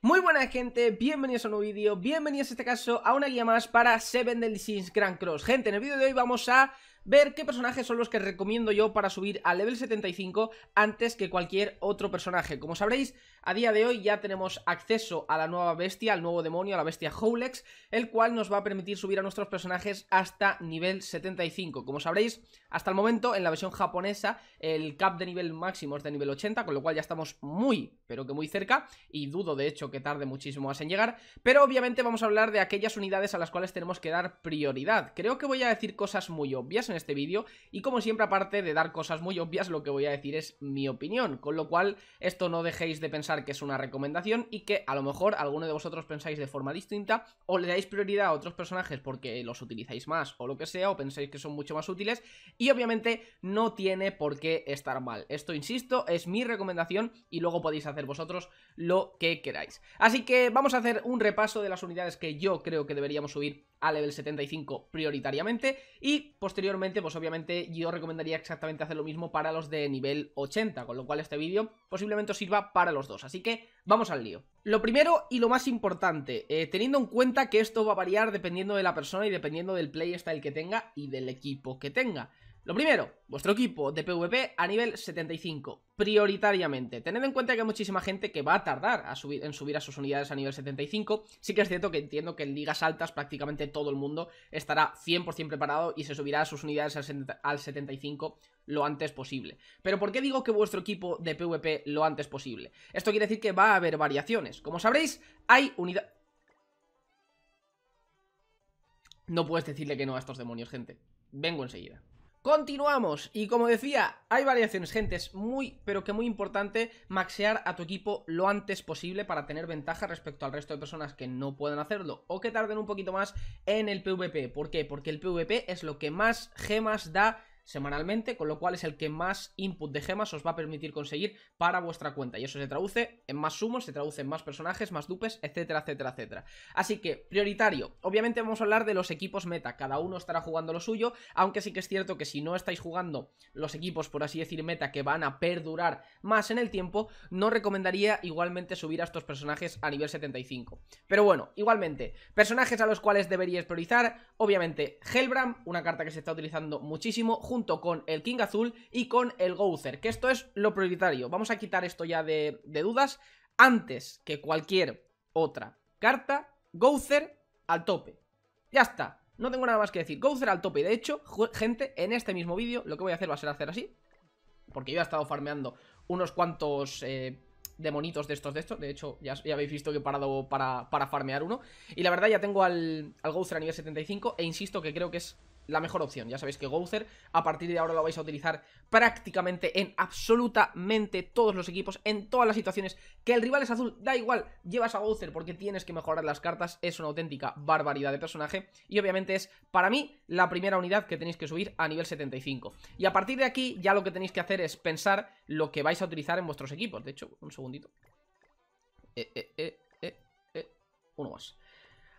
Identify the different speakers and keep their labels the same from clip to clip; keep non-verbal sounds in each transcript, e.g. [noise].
Speaker 1: Muy buena gente, bienvenidos a un nuevo vídeo, bienvenidos en este caso a una guía más para Seven Deadly Sins Grand Cross Gente, en el vídeo de hoy vamos a ver qué personajes son los que recomiendo yo para subir al level 75 antes que cualquier otro personaje. Como sabréis, a día de hoy ya tenemos acceso a la nueva bestia, al nuevo demonio, a la bestia Howlex, el cual nos va a permitir subir a nuestros personajes hasta nivel 75. Como sabréis, hasta el momento en la versión japonesa el cap de nivel máximo es de nivel 80, con lo cual ya estamos muy, pero que muy cerca, y dudo de hecho que tarde muchísimo más en llegar, pero obviamente vamos a hablar de aquellas unidades a las cuales tenemos que dar prioridad. Creo que voy a decir cosas muy obvias en este vídeo y como siempre aparte de dar cosas muy obvias lo que voy a decir es mi opinión, con lo cual esto no dejéis de pensar que es una recomendación y que a lo mejor alguno de vosotros pensáis de forma distinta o le dais prioridad a otros personajes porque los utilizáis más o lo que sea o pensáis que son mucho más útiles y obviamente no tiene por qué estar mal. Esto insisto es mi recomendación y luego podéis hacer vosotros lo que queráis. Así que vamos a hacer un repaso de las unidades que yo creo que deberíamos subir a level 75 prioritariamente y posteriormente pues obviamente yo recomendaría exactamente hacer lo mismo para los de nivel 80, con lo cual este vídeo posiblemente os sirva para los dos, así que vamos al lío. Lo primero y lo más importante, eh, teniendo en cuenta que esto va a variar dependiendo de la persona y dependiendo del playstyle que tenga y del equipo que tenga. Lo primero, vuestro equipo de PvP a nivel 75, prioritariamente. Tened en cuenta que hay muchísima gente que va a tardar en subir a sus unidades a nivel 75. Sí que es cierto que entiendo que en ligas altas prácticamente todo el mundo estará 100% preparado y se subirá a sus unidades al, 75 lo antes posible. Pero ¿por qué digo que vuestro equipo de PvP lo antes posible? Esto quiere decir que va a haber variaciones. Como sabréis, hay unidad... No puedes decirle que no a estos demonios, gente. Vengo enseguida. Continuamos, y como decía, hay variaciones, gente, es muy, pero que muy importante maxear a tu equipo lo antes posible para tener ventaja respecto al resto de personas que no pueden hacerlo o que tarden un poquito más en el PvP. ¿Por qué? Porque el PvP es lo que más gemas da semanalmente, con lo cual es el que más input de gemas os va a permitir conseguir para vuestra cuenta. Y eso se traduce en más sumos, se traduce en más personajes, más dupes, etcétera, etcétera, etcétera. Así que, prioritario. Obviamente vamos a hablar de los equipos meta, cada uno estará jugando lo suyo, aunque sí que es cierto que si no estáis jugando los equipos, por así decir, meta, que van a perdurar más en el tiempo, no recomendaría igualmente subir a estos personajes a nivel 75. Pero bueno, igualmente, personajes a los cuales deberíais priorizar, obviamente Helbram, una carta que se está utilizando muchísimo, con el King Azul y con el Gozer, que esto es lo prioritario. Vamos a quitar esto ya de, dudas antes que cualquier otra carta. Gowzer al tope. Ya está, no tengo nada más que decir. Gozer al tope. De hecho, gente, en este mismo vídeo lo que voy a hacer va a ser hacer así. Porque yo he estado farmeando unos cuantos... Eh, demonitos de estos de estos. De hecho, ya, habéis visto que he parado para, farmear uno. Y la verdad ya tengo al, al a nivel 75 e insisto que creo que es la mejor opción. Ya sabéis que Gouther a partir de ahora lo vais a utilizar prácticamente en absolutamente todos los equipos, en todas las situaciones. Que el rival es azul, da igual, llevas a Gouther porque tienes que mejorar las cartas. Es una auténtica barbaridad de personaje y obviamente es para mí la primera unidad que tenéis que subir a nivel 75. Y a partir de aquí ya lo que tenéis que hacer es pensar lo que vais a utilizar en vuestros equipos. De hecho, un segundito. Eh, eh, eh, eh, eh uno más.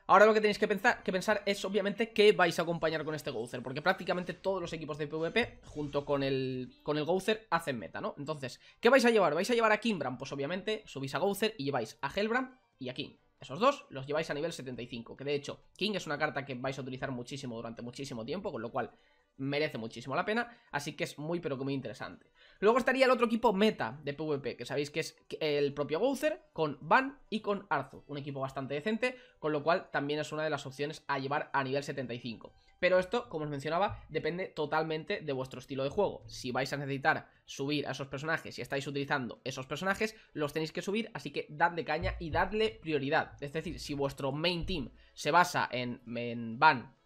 Speaker 1: Ahora lo que tenéis que pensar, es obviamente qué vais a acompañar con este Gouzer, porque prácticamente todos los equipos de PvP junto con el, con el hacen meta, ¿no? Entonces, ¿qué vais a llevar? ¿Vais a llevar a Kimbram? Pues obviamente subís a Gouzer y lleváis a Helbram y a King. Esos dos los lleváis a nivel 75, que de hecho King es una carta que vais a utilizar muchísimo durante muchísimo tiempo, con lo cual merece muchísimo la pena, así que es muy pero que muy interesante. Luego estaría el otro equipo meta de PvP, que sabéis que es el propio Gouzer, con Van y con Arzo, un equipo bastante decente, con lo cual también es una de las opciones a llevar a nivel 75. Pero esto, como os mencionaba, depende totalmente de vuestro estilo de juego. Si vais a necesitar subir a esos personajes y si estáis utilizando esos personajes, los tenéis que subir, así que dadle caña y dadle prioridad. Es decir, si vuestro main team se basa en, en Van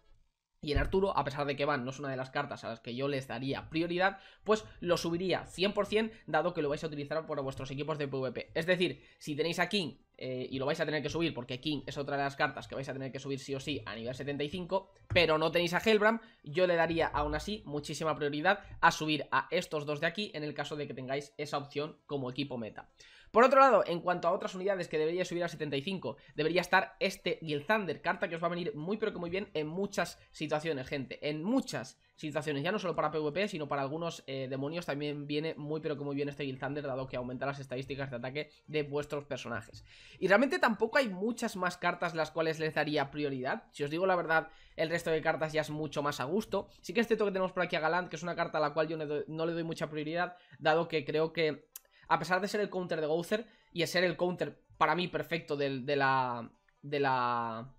Speaker 1: y en Arturo, a pesar de que Van no es una de las cartas a las que yo les daría prioridad, pues lo subiría 100% dado que lo vais a utilizar por vuestros equipos de PvP. Es decir, si tenéis a King eh, y lo vais a tener que subir porque King es otra de las cartas que vais a tener que subir sí o sí a nivel 75, pero no tenéis a Helbram, yo le daría aún así muchísima prioridad a subir a estos dos de aquí en el caso de que tengáis esa opción como equipo meta. Por otro lado, en cuanto a otras unidades que debería subir a 75, debería estar este Guild Thunder, carta que os va a venir muy pero que muy bien en muchas situaciones, gente, en muchas situaciones, ya no solo para PvP, sino para algunos eh, demonios también viene muy pero que muy bien este Guild Thunder, dado que aumenta las estadísticas de ataque de vuestros personajes. Y realmente tampoco hay muchas más cartas las cuales les daría prioridad, si os digo la verdad, el resto de cartas ya es mucho más a gusto. Sí que este toque que tenemos por aquí a Galant, que es una carta a la cual yo no le doy mucha prioridad, dado que creo que a pesar de ser el counter de Gouther y de ser el counter para mí perfecto del, de la, de la,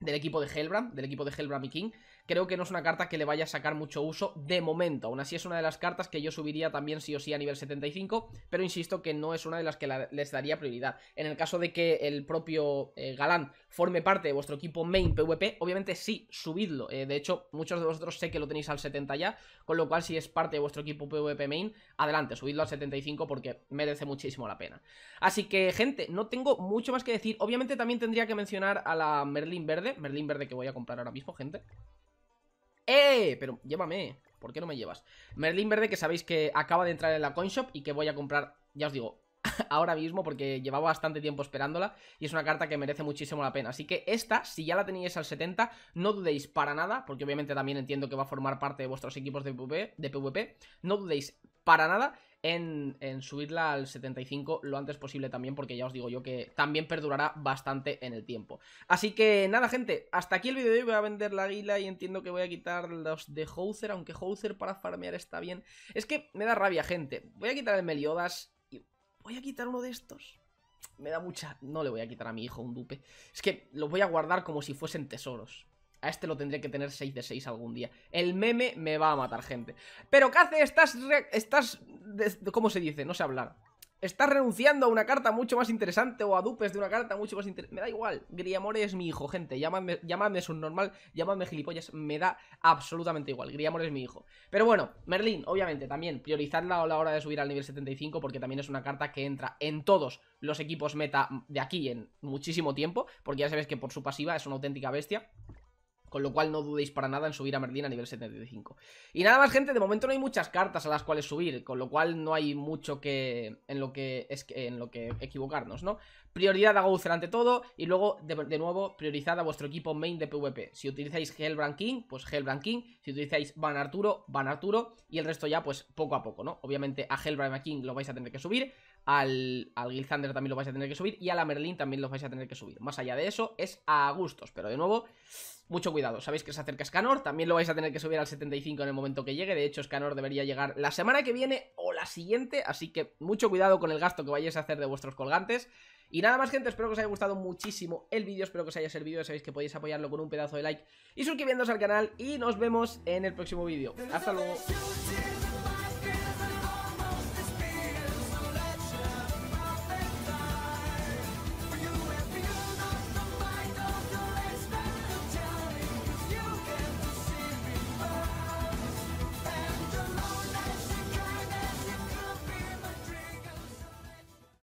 Speaker 1: del equipo de Helbram, del equipo de Helbram y King, creo que no es una carta que le vaya a sacar mucho uso de momento. Aún así es una de las cartas que yo subiría también sí o sí a nivel 75, pero insisto que no es una de las que les daría prioridad. En el caso de que el propio eh, Galán forme parte de vuestro equipo main PvP, obviamente sí, subidlo. Eh, de hecho, muchos de vosotros sé que lo tenéis al 70 ya, con lo cual si es parte de vuestro equipo PvP main, adelante, subidlo al 75 porque merece muchísimo la pena. Así que, gente, no tengo mucho más que decir. Obviamente también tendría que mencionar a la Merlin Verde, Merlin Verde que voy a comprar ahora mismo, gente. ¡Eh! Pero llévame. ¿Por qué no me llevas? Merlín verde que sabéis que acaba de entrar en la coin shop y que voy a comprar, ya os digo, [laughs] ahora mismo porque llevaba bastante tiempo esperándola y es una carta que merece muchísimo la pena. Así que esta, si ya la teníais al 70, no dudéis para nada, porque obviamente también entiendo que va a formar parte de vuestros equipos de de PvP no dudéis para nada en, subirla al 75 lo antes posible también, porque ya os digo yo que también perdurará bastante en el tiempo. Así que nada, gente, hasta aquí el vídeo de hoy. Voy a vender la águila y entiendo que voy a quitar los de Houser, aunque Houser para farmear está bien. Es que me da rabia, gente. Voy a quitar el Meliodas y voy a quitar uno de estos. Me da mucha... No le voy a quitar a mi hijo un dupe. Es que los voy a guardar como si fuesen tesoros. A este lo tendré que tener 6 de 6 algún día. El meme me va a matar, gente. Pero ¿qué hace? Estás... estás ¿Cómo se dice? No sé hablar. Estás renunciando a una carta mucho más interesante o a dupes de una carta mucho más interesante. Me da igual. Griamore es mi hijo, gente. Llamadme, subnormal, llamadme gilipollas. Me da absolutamente igual. Griamore es mi hijo. Pero bueno, Merlin, obviamente, también priorizadla a la hora de subir al nivel 75 porque también es una carta que entra en todos los equipos meta de aquí en muchísimo tiempo. Porque ya sabéis que por su pasiva es una auténtica bestia. Con lo cual no dudéis para nada en subir a Merlin a nivel 75. Y nada más, gente, de momento no hay muchas cartas a las cuales subir, con lo cual no hay mucho que en lo que, es, en lo que equivocarnos, ¿no? Prioridad a Gouzer ante todo y luego, de, nuevo, priorizad a vuestro equipo main de PvP. Si utilizáis Hellbrand King, pues Hellbrand King. Si utilizáis Van Arturo, Van Arturo. Y el resto ya, pues poco a poco, ¿no? Obviamente a Hellbrand King lo vais a tener que subir, al, al Gilthander también lo vais a tener que subir y a la Merlin también lo vais a tener que subir. Más allá de eso, es a gustos, pero de nuevo mucho cuidado. Sabéis que se acerca Scanor, también lo vais a tener que subir al 75 en el momento que llegue. De hecho, Scanor debería llegar la semana que viene o la siguiente, así que mucho cuidado con el gasto que vayáis a hacer de vuestros colgantes. Y nada más gente, espero que os haya gustado muchísimo el vídeo, espero que os haya servido, sabéis que podéis apoyarlo con un pedazo de like y suscribiéndose al canal y nos vemos en el próximo vídeo. Hasta luego.